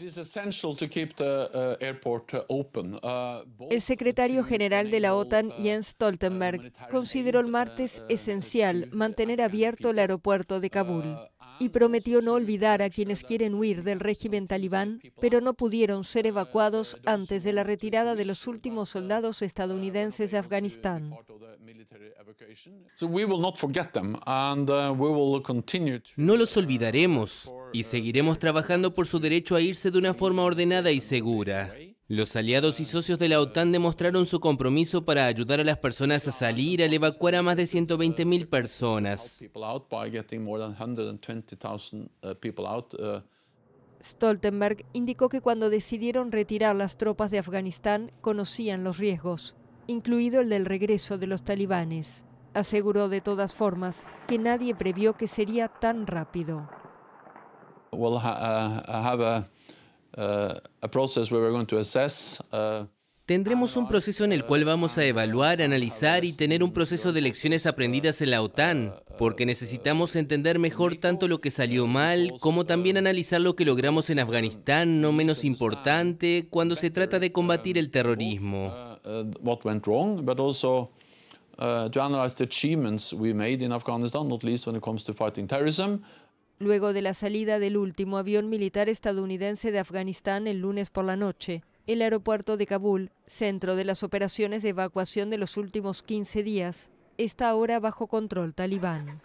El secretario general de la OTAN, uh, Jens Stoltenberg, uh, consideró el martes uh, esencial mantener abierto el aeropuerto de Kabul y prometió no olvidar a quienes quieren huir del régimen talibán, pero no pudieron ser evacuados antes de la retirada de los últimos soldados estadounidenses de Afganistán. No los olvidaremos y seguiremos trabajando por su derecho a irse de una forma ordenada y segura. Los aliados y socios de la OTAN demostraron su compromiso para ayudar a las personas a salir al evacuar a más de 120.000 personas. Stoltenberg indicó que cuando decidieron retirar las tropas de Afganistán conocían los riesgos, incluido el del regreso de los talibanes. Aseguró de todas formas que nadie previó que sería tan rápido. Tendremos un proceso en el cual vamos a evaluar, analizar y tener un proceso de lecciones aprendidas en la OTAN, porque necesitamos entender mejor tanto lo que salió mal, como también analizar lo que logramos en Afganistán, no menos importante, cuando se trata de combatir el terrorismo luego de la salida del último avión militar estadounidense de Afganistán el lunes por la noche. El aeropuerto de Kabul, centro de las operaciones de evacuación de los últimos 15 días, está ahora bajo control talibán.